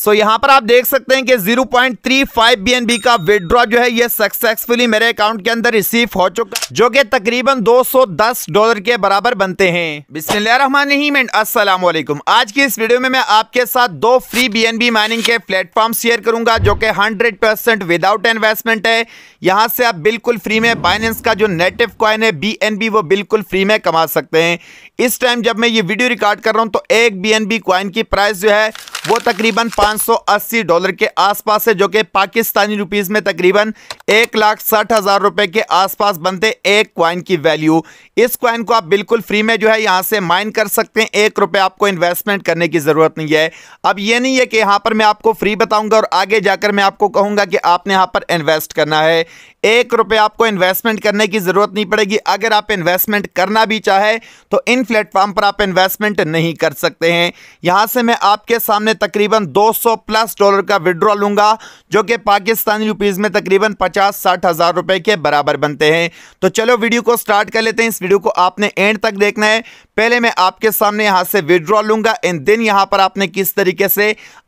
सो so, यहां पर आप देख सकते हैं कि 0.35 पॉइंट का विदड्रॉ जो है ये सक्सेसफुली मेरे अकाउंट के अंदर रिसीव हो चुका है जो कि तकरीबन 210 डॉलर के बराबर बनते हैं बिस्मिल्लाहमान आज की इस वीडियो में मैं आपके साथ दो फ्री बीएनबी माइनिंग के प्लेटफॉर्म शेयर करूंगा जो कि 100% विदाउट इन्वेस्टमेंट है यहाँ से आप बिल्कुल फ्री में बाइनेंस का जो नेटिव कॉइन है बी वो बिल्कुल फ्री में कमा सकते हैं इस टाइम जब मैं ये वीडियो रिकॉर्ड कर रहा हूँ तो एक बी कॉइन की प्राइस जो है वो तकरीबन 580 डॉलर के आसपास है जो कि पाकिस्तानी रुपीस में तकरीबन एक लाख साठ हज़ार रुपये के आसपास बनते एक क्वाइन की वैल्यू इस क्वाइन को आप बिल्कुल फ्री में जो है यहाँ से माइन कर सकते हैं एक रुपये आपको इन्वेस्टमेंट करने की ज़रूरत नहीं है अब ये नहीं है कि यहाँ पर मैं आपको फ्री बताऊँगा और आगे जाकर मैं आपको कहूँगा कि आपने यहाँ पर इन्वेस्ट करना है एक रुपये आपको इन्वेस्टमेंट करने की ज़रूरत नहीं पड़ेगी अगर आप इन्वेस्टमेंट करना भी चाहे तो इन प्लेटफॉर्म पर आप इन्वेस्टमेंट नहीं कर सकते हैं यहाँ से मैं आपके सामने सामने तकरीबन 200 प्लस डॉलर का विड्रॉ लूंगा जो कि पाकिस्तानी रुपीस में तकरीबन 50 साठ हज़ार रुपए के बराबर बनते हैं तो चलो वीडियो को स्टार्ट कर लेते हैं इस वीडियो को आपने एंड तक देखना है पहले मैं आपके सामने यहां से विड्रॉ लूंगा इन दिन यहां पर आपने किस तरीके से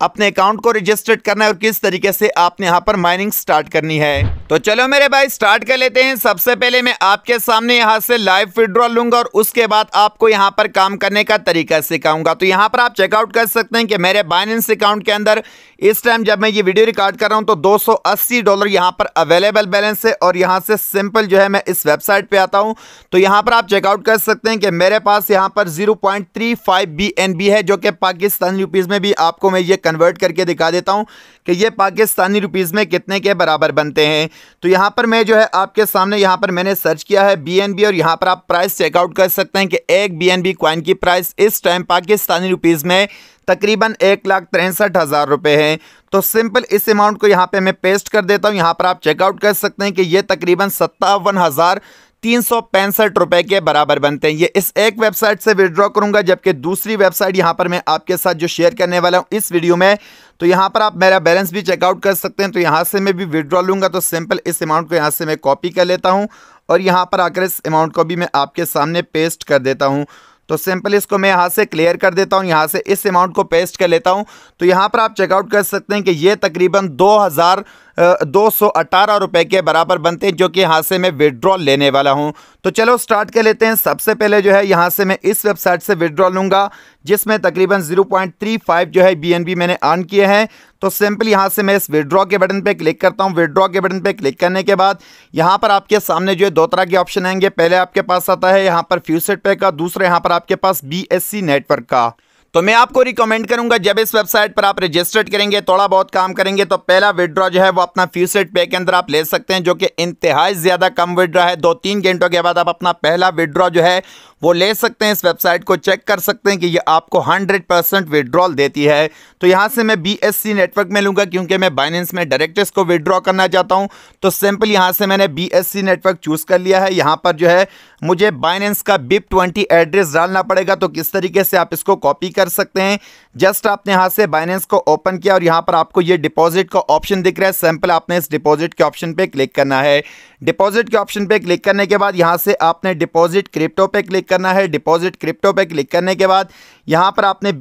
अपने अकाउंट को रजिस्टर्ड करना है और किस तरीके से आपने यहाँ पर माइनिंग स्टार्ट करनी है तो चलो मेरे भाई स्टार्ट कर लेते हैं सबसे पहले मैं आपके सामने यहाँ से लाइव विड्रॉ लूंगा और उसके बाद आपको यहाँ पर काम करने का तरीका सिखाऊंगा तो यहाँ पर आप चेकआउट कर सकते हैं कि मेरे बाइनेंस अकाउंट के अंदर इस टाइम जब मैं ये वीडियो रिकॉर्ड कर रहा हूँ तो 280 डॉलर यहाँ पर अवेलेबल बैलेंस है और यहाँ से सिंपल जो है मैं इस वेबसाइट पे आता हूँ तो यहाँ पर आप चेकआउट कर सकते हैं कि मेरे पास यहाँ पर 0.35 बीएनबी है जो कि पाकिस्तानी रुपीज़ में भी आपको मैं ये कन्वर्ट करके दिखा देता हूँ कि ये पाकिस्तानी रुपीज़ में कितने के बराबर बनते हैं तो यहाँ पर मैं जो है आपके सामने यहाँ पर मैंने सर्च किया है बी और यहाँ पर आप प्राइस चेकआउट कर सकते हैं कि एक बी एन क्वाइन की प्राइस इस टाइम पाकिस्तानी रुपीज़ में तकरीबन एक लाख तिरसठ हज़ार रुपये है तो सिंपल इस अमाउंट को यहाँ पे मैं पेस्ट कर देता हूँ यहाँ पर आप चेकआउट कर सकते हैं कि ये तकरीबन सत्तावन हज़ार तीन सौ पैंसठ रुपए के बराबर बनते हैं ये इस एक वेबसाइट से विड्रॉ करूंगा जबकि दूसरी वेबसाइट यहाँ पर मैं आपके साथ जो शेयर करने वाला हूँ इस वीडियो में तो यहाँ पर आप मेरा बैलेंस भी चेकआउट कर सकते हैं तो यहाँ से मैं भी विड्रॉ लूंगा तो सिंपल इस अमाउंट को यहाँ से मैं कॉपी कर लेता हूँ और यहाँ पर आकर इस अमाउंट को भी मैं आपके सामने पेस्ट कर देता हूँ तो सिंपल इसको मैं यहाँ से क्लियर कर देता हूँ यहाँ से इस अमाउंट को पेस्ट कर लेता हूँ तो यहाँ पर आप चेकआउट कर सकते हैं कि ये तकरीबन दो हज़ार दो सौ अठारह रुपये के बराबर बनते हैं जो कि यहाँ से मैं विड्रॉल लेने वाला हूँ तो चलो स्टार्ट कर लेते हैं सबसे पहले जो है यहाँ से मैं इस वेबसाइट से विड्रॉल लूँगा जिसमें तकरीबन ज़ीरो पॉइंट थ्री फाइव जो है बी मैंने ऑन किए हैं तो सिंपल यहाँ से मैं इस विड्रॉ के बटन पे क्लिक करता हूँ विड्रॉ के बटन पे क्लिक करने के बाद यहाँ पर आपके सामने जो है दो तरह के ऑप्शन आएंगे पहले आपके पास आता है यहाँ पर फ्यूसेट पे का दूसरा यहाँ पर आपके पास बी नेटवर्क का तो मैं आपको रिकमेंड करूंगा जब इस वेबसाइट पर आप रजिस्टर्ड करेंगे थोड़ा बहुत काम करेंगे तो पहला विड्रॉ जो है वो अपना फ्यूसेट पे के अंदर आप ले सकते हैं जो कि इंतहाई ज़्यादा कम विड्रॉ है दो तीन घंटों के बाद आप अपना पहला विड्रॉ जो है वो ले सकते हैं इस वेबसाइट को चेक कर सकते हैं कि ये आपको 100 परसेंट विड्रॉल देती है तो यहाँ से मैं बी नेटवर्क में लूँगा क्योंकि मैं बाइनेंस में डायरेक्ट इसको विड्रॉ करना चाहता हूँ तो सिंपल यहाँ से मैंने बी नेटवर्क चूज़ कर लिया है यहाँ पर जो है मुझे बाइनेंस का बिप ट्वेंटी एड्रेस डालना पड़ेगा तो किस तरीके से आप इसको कॉपी कर सकते हैं जस्ट आपने यहाँ से बाइनेंस को ओपन किया और यहाँ पर आपको ये डिपॉजिट का ऑप्शन दिख रहा है सैम्पल आपने इस डिपॉजिट के ऑप्शन पर क्लिक करना है डिपॉजिट के ऑप्शन पर क्लिक करने के बाद यहाँ से आपने डिपॉजिट क्रिप्टो पे क्लिक करना है डिपॉजिट क्रिप्टो पे क्लिक करने के बाद यहाँ पर आपने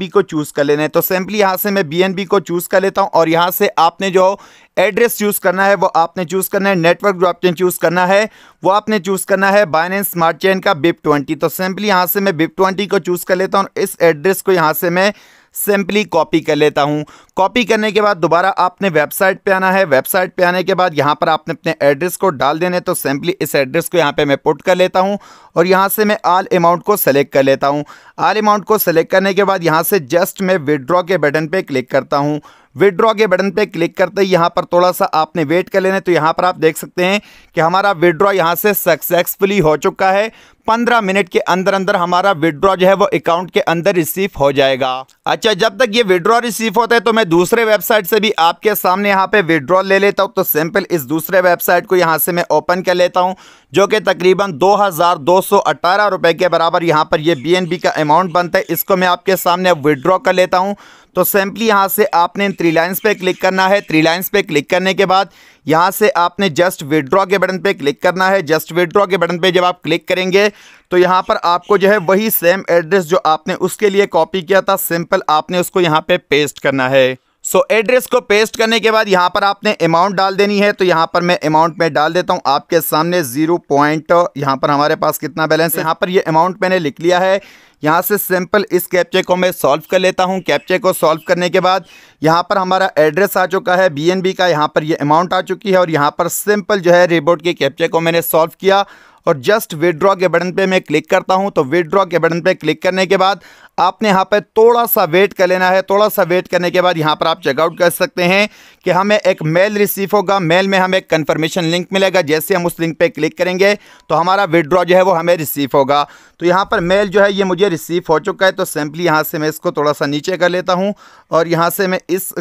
बी को चूज़ कर लेना है तो सिंपली यहाँ से मैं बी को चूज़ कर लेता हूँ और यहाँ से आपने जो एड्रेस चूज़ करना है वो आपने चूज़ करना है नेटवर्क जो आपने चूज़ करना है वो आपने चूज़ करना है बाइनेंस स्मार्ट चेन का बिप ट्वेंटी तो सिंपली यहाँ से मैं बिप ट्वेंटी को चूज़ कर लेता हूँ इस एड्रेस को यहाँ से मैं सिंपली कॉपी कर लेता हूँ कॉपी करने के बाद दोबारा आपने वेबसाइट पे आना है वेबसाइट पे आने के बाद यहाँ पर आपने अपने एड्रेस को डाल देने तो सिंपली इस एड्रेस को यहाँ पे मैं पुट कर लेता हूँ और यहाँ से मैं आल अमाउंट को सेलेक्ट कर लेता हूँ आल अमाउंट को सेलेक्ट करने के बाद यहाँ से जस्ट मैं विड्रॉ के बटन पर क्लिक करता हूँ विड्रॉ के बटन पे क्लिक करते ही यहाँ पर थोड़ा सा आपने वेट कर लेना तो यहाँ पर आप देख सकते हैं कि हमारा विड्रॉ यहाँ से सक्सेसफुली हो चुका है पंद्रह मिनट के अंदर अंदर हमारा विड्रॉ जो है वो अकाउंट के अंदर रिसीव हो जाएगा अच्छा जब तक ये विड्रॉ रिसीव होता है तो मैं दूसरे वेबसाइट से भी आपके सामने यहाँ पे विड्रॉ ले लेता हूँ तो सिंपल इस दूसरे वेबसाइट को यहाँ से मैं ओपन कर लेता हूँ जो कि तकरीबन दो हज़ार के बराबर यहाँ पर ये बी का अमाउंट बनता है इसको मैं आपके सामने विड्रॉ कर लेता हूँ तो सिंपली यहाँ से आपने इन थ्री लाइन्स पे क्लिक करना है थ्री लाइन्स पे क्लिक करने के बाद यहाँ से आपने जस्ट विड्रॉ के बटन पे क्लिक करना है जस्ट विड्रॉ के बटन पे जब आप क्लिक करेंगे तो यहाँ पर आपको जो है वही सेम एड्रेस जो आपने उसके लिए कॉपी किया था सिंपल आपने उसको यहाँ पे पेस्ट करना है सो एड्रेस को पेस्ट करने के बाद यहाँ पर आपने अमाउंट डाल देनी है तो यहाँ पर मैं अमाउंट में डाल देता हूँ आपके सामने जीरो पॉइंट यहाँ पर हमारे पास कितना बैलेंस है यहाँ पर ये अमाउंट मैंने लिख लिया है यहाँ से सिंपल इस कैप्चे को मैं सॉल्व कर लेता हूँ कैप्चे को सॉल्व करने के बाद यहाँ पर हमारा एड्रेस आ चुका है बी का यहाँ पर ये अमाउंट आ चुकी है और यहाँ पर सिंपल जो है रिबोट के कैप्चे को मैंने सॉल्व किया और जस्ट विदड्रॉ के बटन पे मैं क्लिक करता हूँ तो विदड्रॉ के बटन पे क्लिक करने के बाद आपने यहाँ पर थोड़ा सा वेट कर लेना है थोड़ा सा वेट करने के बाद यहाँ पर आप चेकआउट कर सकते हैं कि हमें एक मेल रिसीव होगा मेल में हमें कन्फर्मेशन लिंक मिलेगा जैसे हम उस लिंक पर क्लिक करेंगे तो हमारा विड्रॉ जो है वो हमें रिसीव होगा तो यहाँ पर मेल जो है ये मुझे रिसीव हो चुका है तो सिंपली यहाँ से मैं इसको थोड़ा सा नीचे कर लेता हूँ और यहाँ से मैं इस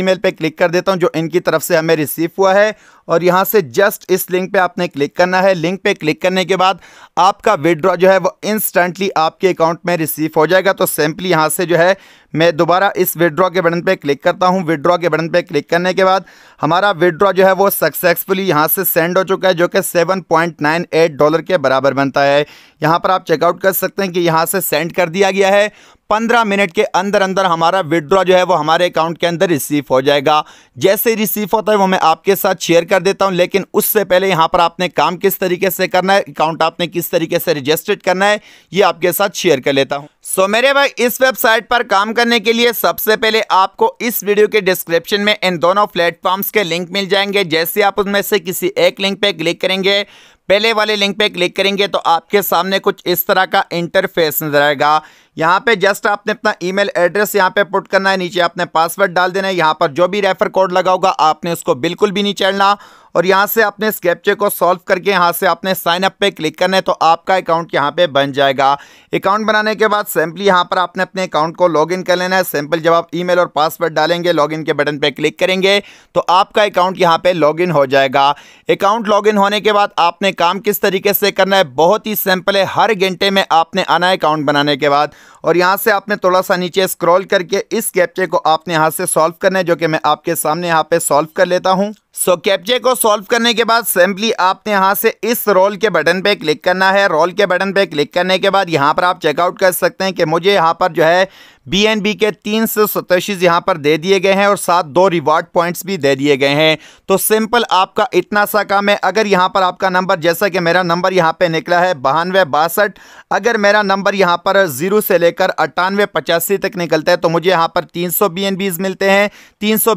ईमेल पे क्लिक कर देता हूँ जो इनकी तरफ से हमें रिसीव हुआ है और यहाँ से जस्ट इस लिंक पे आपने क्लिक करना है लिंक पे क्लिक करने के बाद आपका विड्रॉ जो है वो इंस्टेंटली आपके अकाउंट में रिसीव हो जाएगा तो सिंपली यहाँ से जो है मैं दोबारा इस विड्रॉ के बटन पर क्लिक करता हूँ विड्रॉ के बटन पर क्लिक करने के बाद हमारा विड्रॉ जो है वो सक्सेसफुली यहाँ से सेंड हो चुका है जो कि seven point nine eight dollar के बराबर बनता है यहाँ पर आप चेकआउट कर सकते हैं कि यहाँ से सेंड कर दिया गया है पंद्रह मिनट के अंदर अंदर हमारा विड्रॉ जो है वो हमारे अकाउंट के अंदर रिसीव हो जाएगा जैसे रिसीव होता है वो मैं आपके साथ शेयर कर देता हूँ लेकिन उससे पहले यहाँ पर आपने काम किस तरीके से करना है अकाउंट आपने किस तरीके से रजिस्टर्ड करना है ये आपके साथ शेयर कर लेता हूँ सो so, मेरे भाई इस वेबसाइट पर काम करने के लिए सबसे पहले आपको इस वीडियो के डिस्क्रिप्शन में इन दोनों प्लेटफॉर्म्स के लिंक मिल जाएंगे जैसे आप उनमें से किसी एक लिंक पे क्लिक करेंगे पहले वाले लिंक पे क्लिक करेंगे तो आपके सामने कुछ इस तरह का इंटरफेस नजर आएगा यहाँ पे जस्ट आपने अपना ईमेल एड्रेस यहाँ पे पुट करना है नीचे आपने पासवर्ड डाल देना है यहाँ पर जो भी रेफर कोड लगा होगा आपने उसको बिल्कुल भी नहीं चढ़ना और यहाँ से आपने इस कैप्चे को सॉल्व करके यहाँ से आपने साइन अप पे क्लिक करना है तो आपका अकाउंट यहाँ पे बन जाएगा अकाउंट बनाने के बाद सिंपली यहाँ पर आपने अपने अकाउंट को लॉगिन कर लेना है सिंपल जब आप ईमेल और पासवर्ड डालेंगे लॉगिन के बटन पे क्लिक करेंगे तो आपका अकाउंट यहाँ पे लॉगिन हो जाएगा अकाउंट लॉगिन होने के बाद आपने काम किस तरीके से करना है बहुत ही सिंपल है हर घंटे में आपने आना है अकाउंट बनाने के बाद और यहाँ से आपने थोड़ा सा नीचे स्क्रॉल करके इस कैप्चे को आपने यहाँ से सॉल्व करना है जो कि मैं आपके सामने यहाँ पे सॉल्व कर लेता हूँ सो कैप्चे को सॉल्व करने के बाद सिंपली आपने यहाँ से इस रोल के बटन पे क्लिक करना है रोल के बटन पे क्लिक करने के बाद यहाँ पर आप चेकआउट कर सकते हैं कि मुझे यहाँ पर जो है बीएनबी के तीन सौ सताशीज यहाँ पर दे दिए गए हैं और साथ दो रिवार्ड पॉइंट्स भी दे दिए गए हैं तो सिंपल आपका इतना सा काम है अगर यहाँ पर आपका नंबर जैसा कि मेरा नंबर यहाँ पे निकला है बहानवे बासठ अगर मेरा नंबर यहाँ पर जीरो से लेकर अट्ठानवे पचासी तक निकलता है तो मुझे यहाँ पर तीन सौ मिलते हैं तीन सौ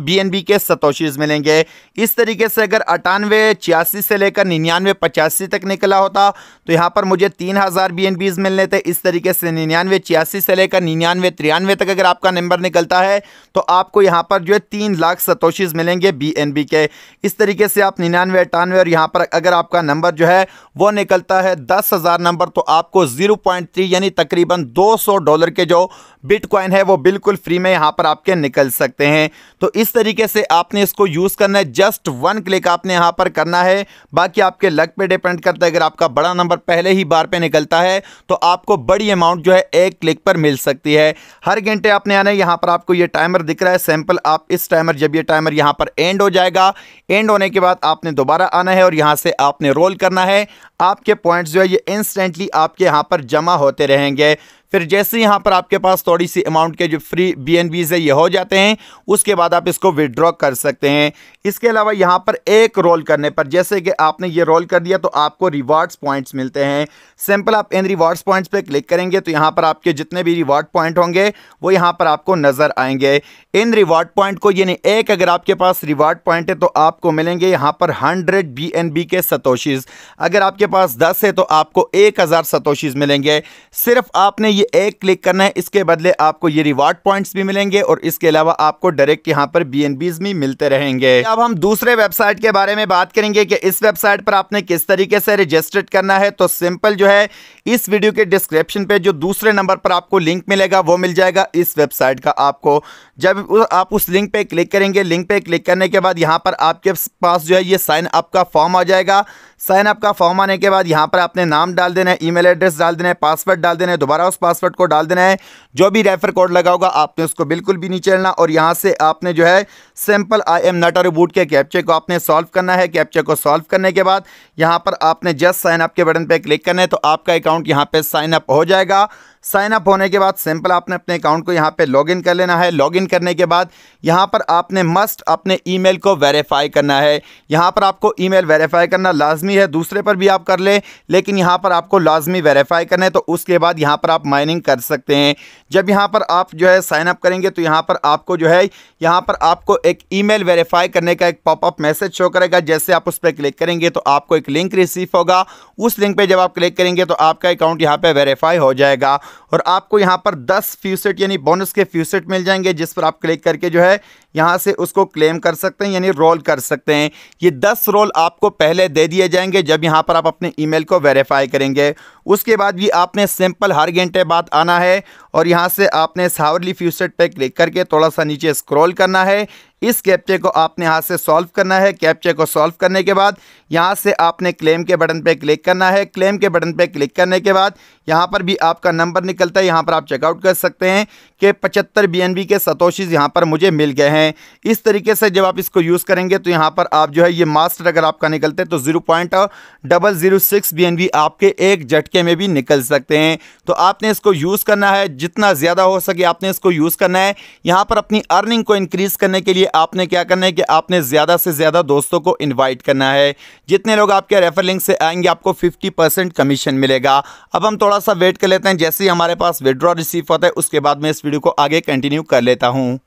के सतोशीज मिलेंगे इस तरीके से अगर अट्ठानवे छियासी से लेकर निन्यानवे पचासी तक निकला होता तो यहाँ पर मुझे तीन हज़ार मिलने थे इस तरीके से निन्यानवे छियासी से लेकर निन्यानवे तिरानवे इक्यानवे तक अगर आपका नंबर निकलता है तो आपको यहाँ पर जो है तीन लाख सतोशीज़ मिलेंगे बी के इस तरीके से आप निन्यानवे अट्ठानवे और यहाँ पर अगर आपका नंबर जो है वो निकलता है दस हज़ार नंबर तो आपको ज़ीरो पॉइंट थ्री यानी तकरीबन दो सौ डॉलर के जो बिटकॉइन है वो बिल्कुल फ्री में यहाँ पर आपके निकल सकते हैं तो इस तरीके से आपने इसको यूज़ करना है जस्ट वन क्लिक आपने यहाँ पर करना है बाकी आपके लक पे डिपेंड करता है अगर आपका बड़ा नंबर पहले ही बार पे निकलता है तो आपको बड़ी अमाउंट जो है एक क्लिक पर मिल सकती है हर घंटे आपने आना है यहाँ पर आपको ये टाइमर दिख रहा है सैम्पल आप इस टाइमर जब ये टाइमर यहाँ पर एंड हो जाएगा एंड होने के बाद आपने दोबारा आना है और यहाँ से आपने रोल करना है आपके पॉइंट्स जो है ये इंस्टेंटली आपके यहाँ पर जमा होते रहेंगे फिर जैसे यहाँ पर आपके पास थोड़ी सी अमाउंट के जो फ्री बी एन बीज है ये हो जाते हैं उसके बाद आप इसको विदड्रॉ कर सकते हैं इसके अलावा यहाँ पर एक रोल करने पर जैसे कि आपने ये रोल कर दिया तो आपको रिवार्ड्स पॉइंट्स मिलते हैं सिंपल आप इन रिवार्ड्स पॉइंट्स पर क्लिक करेंगे तो यहाँ पर आपके जितने भी रिवार्ड पॉइंट होंगे वो यहाँ पर आपको नज़र आएंगे इन रिवार्ड पॉइंट को यानी एक अगर आपके पास रिवार्ड पॉइंट है तो आपको मिलेंगे यहाँ पर हंड्रेड बी एन बी के सतोशीज़ अगर आपके पास दस है तो आपको एक हज़ार सतोशीज़ मिलेंगे सिर्फ आपने ये एक क्लिक करना है इसके बदले आपको ये रिवार्ड पॉइंट्स भी मिलेंगे और इसके अलावा आपको डायरेक्ट यहाँ पर बी एन बीज भी मिलते रहेंगे अब हम दूसरे वेबसाइट के बारे में बात करेंगे कि इस वेबसाइट पर आपने किस तरीके से रजिस्टर्ड करना है तो सिंपल जो है इस वीडियो के डिस्क्रिप्शन पे जो दूसरे नंबर पर आपको लिंक मिलेगा वो मिल जाएगा इस वेबसाइट का आपको जब आप उस लिंक पे क्लिक करेंगे लिंक पे क्लिक करने के बाद यहाँ पर आपके पास जो है ये साइन अप का फॉर्म आ जाएगा साइन अप का फॉर्म आने के बाद यहाँ पर आपने नाम डाल देना है ईमेल एड्रेस डाल देना है पासवर्ड डाल देना है दोबारा उस पासवर्ड को डाल देना है जो भी रेफर कोड लगा होगा आपने उसको बिल्कुल भी नहीं चलना और यहाँ से आपने जो है सिंपल आई एम नट और बूट के कैप्चे को आपने सॉल्व करना है कैप्चे को सॉल्व करने के बाद यहाँ पर आपने जस्ट साइन अप के बटन पर क्लिक करना है तो आपका अकाउंट यहाँ पर साइन अप हो जाएगा साइन अप होने के बाद सिंपल आपने अपने अकाउंट को यहाँ पे लॉगिन कर लेना है लॉगिन करने के बाद यहाँ पर आपने मस्ट अपने ईमेल को वेरीफाई करना है यहाँ पर आपको ईमेल वेरीफाई करना लाजमी है दूसरे पर भी आप कर लें लेकिन यहाँ पर आपको लाजमी वेरीफाई करना है तो उसके बाद यहाँ पर आप माइनिंग कर सकते हैं जब यहाँ पर आप जो है साइन अप करेंगे तो यहाँ पर आपको जो है यहाँ पर आपको एक ई वेरीफाई करने का एक पॉपअप मैसेज शो करेगा जैसे आप उस पर क्लिक करेंगे तो आपको एक लिंक रिसीव होगा उस लिंक पर जब आप क्लिक करेंगे तो आपका अकाउंट यहाँ पर वेरीफाई हो जाएगा और आपको यहाँ पर दस फ्यूसेट यानी बोनस के फ्यूसेट मिल जाएंगे जिस पर आप क्लिक करके जो है यहाँ से उसको क्लेम कर सकते हैं यानी रोल कर सकते हैं ये दस रोल आपको पहले दे दिए जाएंगे जब यहाँ पर आप अपने ईमेल को वेरीफाई करेंगे उसके बाद भी आपने सिंपल हर घंटे बाद आना है और यहाँ से आपने सावरली फ्यूसेट पर क्लिक करके थोड़ा सा नीचे स्क्रॉल करना है इस कैप्चे को आपने यहाँ से सॉल्व करना है कैप्चे को सॉल्व करने के बाद यहाँ से आपने क्लेम के बटन पर क्लिक करना है क्लेम के बटन पर क्लिक करने के बाद यहाँ पर भी आपका नंबर निकलता है यहाँ पर आप चेकआउट कर सकते हैं कि पचहत्तर बी के सतोशीज़ यहाँ पर मुझे मिल गए हैं इस तरीके से जब आप इसको यूज़ करेंगे तो यहाँ पर आप जो है ये मास्टर अगर आपका निकलते हैं तो zero point double zero six B आपके एक झटके में भी निकल सकते हैं तो आपने इसको यूज़ करना है जितना ज़्यादा हो सके आपने इसको यूज़ करना है यहाँ पर अपनी अर्निंग को इनक्रीज़ करने के लिए आपने क्या करना है कि आपने ज़्यादा से ज़्यादा दोस्तों को इन्वाइट करना है जितने लोग आपके रेफर लिंक से आएंगे आपको फिफ्टी कमीशन मिलेगा अब हम थोड़ा थोड़ा सा वेट कर लेते हैं जैसे ही हमारे पास विदड्रॉ रिसीव होता है उसके बाद मैं इस वीडियो को आगे कंटिन्यू कर लेता हूँ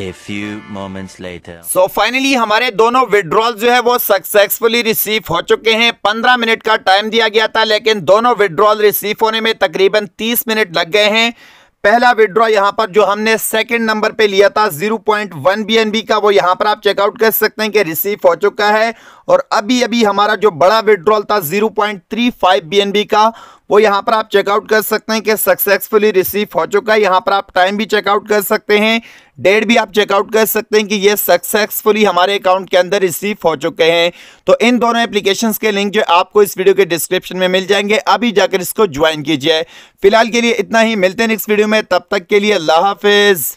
A few moments later. So finally हमारे दोनों विड्रॉल जो है वो सक्सेसफुली रिसीव हो चुके हैं पंद्रह मिनट का टाइम दिया गया था लेकिन दोनों विड्रॉल रिसीव होने में तकरीबन तीस मिनट लग गए हैं पहला विड्रॉ यहाँ पर जो हमने सेकंड नंबर पे लिया था 0.1 बीएनबी का वो यहाँ पर आप चेकआउट कर सकते हैं कि रिसीव हो चुका है और अभी अभी हमारा जो बड़ा विड्रॉल था 0.35 बी का वो यहाँ पर आप चेकआउट कर सकते हैं कि सक्सेसफुली रिसीव हो चुका है यहाँ पर आप टाइम भी चेकआउट कर सकते हैं डेट भी आप चेकआउट कर सकते हैं कि ये सक्सेसफुली हमारे अकाउंट के अंदर रिसीव हो चुके हैं तो इन दोनों एप्लीकेशन के लिंक जो आपको इस वीडियो के डिस्क्रिप्शन में मिल जाएंगे अभी जाकर इसको ज्वाइन कीजिए फिलहाल के लिए इतना ही मिलते हैं नेक्स्ट वीडियो में तब तक के लिए अल्लाह हाफिज़